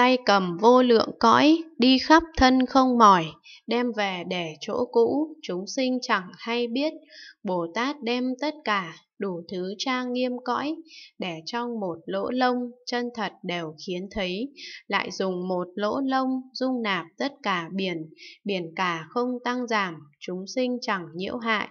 tay cầm vô lượng cõi, đi khắp thân không mỏi đem về để chỗ cũ, chúng sinh chẳng hay biết. Bồ Tát đem tất cả, đủ thứ trang nghiêm cõi, để trong một lỗ lông, chân thật đều khiến thấy, lại dùng một lỗ lông, dung nạp tất cả biển, biển cả không tăng giảm, chúng sinh chẳng nhiễu hại,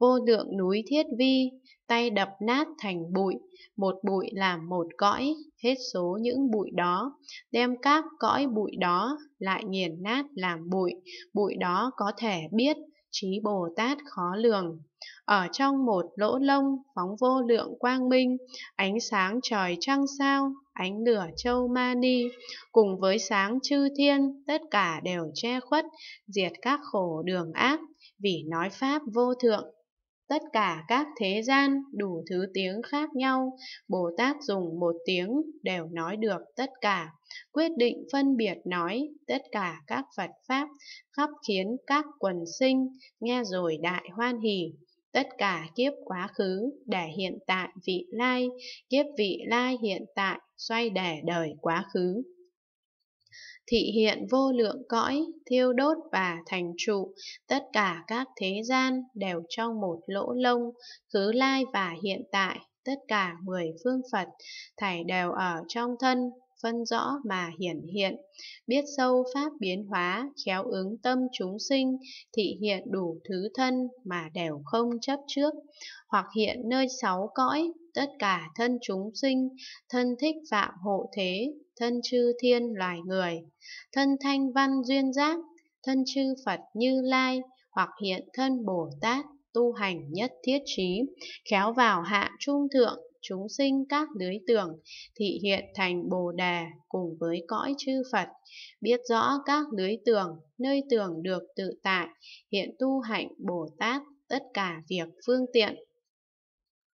vô lượng núi thiết vi, tay đập nát thành bụi, một bụi làm một cõi, hết số những bụi đó, đem các cõi bụi đó lại nghiền nát làm bụi, bụi đó có thể biết, trí Bồ Tát khó lường. Ở trong một lỗ lông phóng vô lượng quang minh, ánh sáng trời trăng sao, ánh lửa châu ma ni, cùng với sáng chư thiên, tất cả đều che khuất, diệt các khổ đường ác, vì nói Pháp vô thượng tất cả các thế gian đủ thứ tiếng khác nhau, Bồ Tát dùng một tiếng đều nói được tất cả, quyết định phân biệt nói tất cả các Phật Pháp, khắp khiến các quần sinh, nghe rồi đại hoan hỷ. Tất cả kiếp quá khứ, để hiện tại vị lai, kiếp vị lai hiện tại, xoay để đời quá khứ thị hiện vô lượng cõi, thiêu đốt và thành trụ, tất cả các thế gian đều trong một lỗ lông, khứ lai và hiện tại, tất cả mười phương Phật, thảy đều ở trong thân, phân rõ mà hiển hiện, biết sâu pháp biến hóa, khéo ứng tâm chúng sinh, thị hiện đủ thứ thân mà đều không chấp trước, hoặc hiện nơi sáu cõi, tất cả thân chúng sinh, thân thích phạm hộ thế, thân chư thiên loài người, thân thanh văn duyên giác, thân chư Phật như lai, hoặc hiện thân Bồ Tát, tu hành nhất thiết trí, khéo vào hạ trung thượng, chúng sinh các lưới tưởng, thị hiện thành Bồ Đà cùng với cõi chư Phật, biết rõ các lưới tưởng, nơi tưởng được tự tại, hiện tu hạnh Bồ Tát, tất cả việc phương tiện